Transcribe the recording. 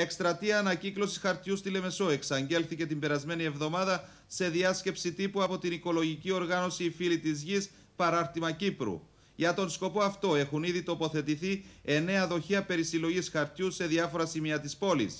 Εκστρατεία ανακύκλωσης χαρτιού στη Λεμεσό εξαγγέλθηκε την περασμένη εβδομάδα σε διάσκεψη τύπου από την οικολογική οργάνωση Φίλη Φίλοι της Γης Παράρτημα Κύπρου. Για τον σκοπό αυτό έχουν ήδη τοποθετηθεί εννέα δοχεία περισυλλογής χαρτιού σε διάφορα σημεία της πόλης.